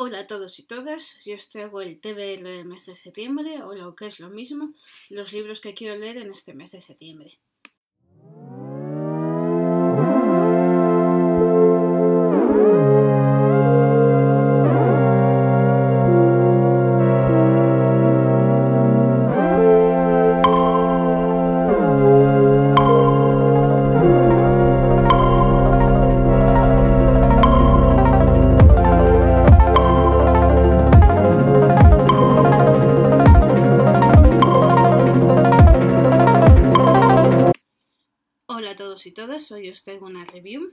Hola a todos y todas, yo os traigo el TBL del mes de septiembre, o lo que es lo mismo, los libros que quiero leer en este mes de septiembre. Hola a todos y todas, hoy os traigo una review.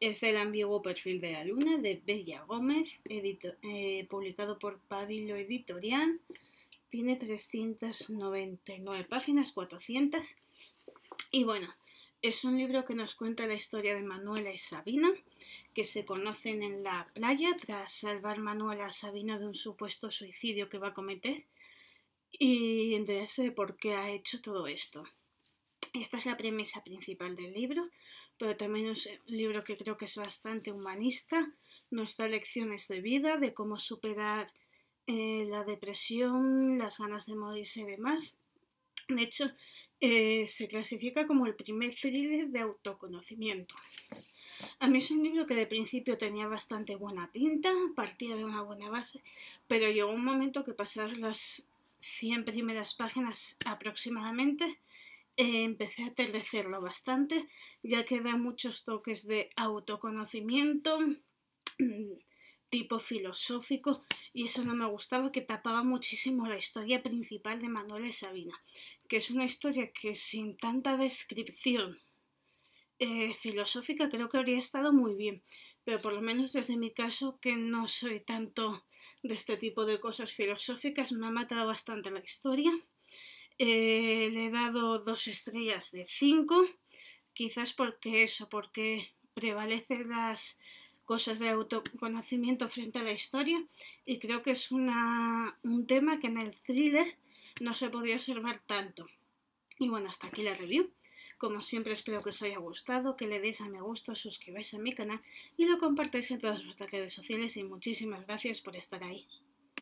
Es del ambiguo perfil de la luna de Bella Gómez, eh, publicado por Padillo Editorial. Tiene 399 páginas, 400. Y bueno, es un libro que nos cuenta la historia de Manuela y Sabina, que se conocen en la playa tras salvar Manuela a Sabina de un supuesto suicidio que va a cometer y enterarse de por qué ha hecho todo esto. Esta es la premisa principal del libro, pero también es un libro que creo que es bastante humanista. Nos da lecciones de vida, de cómo superar eh, la depresión, las ganas de morirse y demás. De hecho, eh, se clasifica como el primer thriller de autoconocimiento. A mí es un libro que de principio tenía bastante buena pinta, partía de una buena base, pero llegó un momento que pasar las 100 primeras páginas aproximadamente eh, empecé a aterrecerlo bastante, ya que da muchos toques de autoconocimiento mm, tipo filosófico y eso no me gustaba que tapaba muchísimo la historia principal de Manuel y Sabina, que es una historia que sin tanta descripción eh, filosófica creo que habría estado muy bien, pero por lo menos desde mi caso que no soy tanto de este tipo de cosas filosóficas me ha matado bastante la historia eh, le he dado dos estrellas de cinco, quizás porque eso, porque prevalecen las cosas de autoconocimiento frente a la historia y creo que es un tema que en el thriller no se podría observar tanto. Y bueno, hasta aquí la review. Como siempre espero que os haya gustado, que le deis a me gusta, suscribáis a mi canal y lo compartáis en todas vuestras redes sociales y muchísimas gracias por estar ahí.